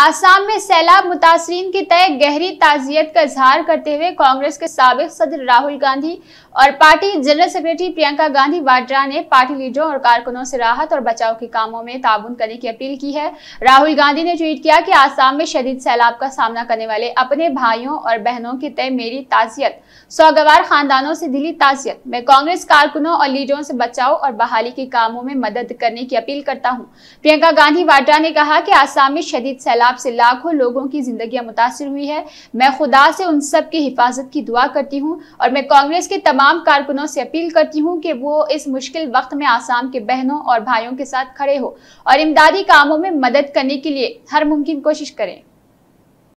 आसाम में सैलाब मुतासरीन के तय गहरी ताजियत का इजहार करते हुए कांग्रेस के सबक सदर राहुल गांधी और party general secretary Priyanka Gandhi Vadra ने पार्टी लीडरों और कारकुनों से राहत और बचाव के कामों में ताबन करने की अपील की है राहुल गांधी ने ट्वीट किया कि आसाम में शदीद सैलाब का सामना करने वाले अपने भाइयों और बहनों की तय मेरी ताजियत सौगवार खानदानों से दिली ताजियत मैं कांग्रेस कारकुनों और लीडरों से बचाव और बहाली के कामों में मदद करने की अपील करता हूँ प्रियंका गांधी वाड्रा ने कहा कि आसाम में शदीद सैलाब सैलाब से लाखों लोगों की जिंदगी मुतासर हुई है मैं खुदा से उन सब की हिफाजत की दुआ करती हूँ और मैं कांग्रेस के तमाम कारकुनों से अपील करती हूँ कि वो इस मुश्किल वक्त में आसाम के बहनों और भाइयों के साथ खड़े हो और इमदादी कामों में मदद करने के लिए हर मुमकिन कोशिश करें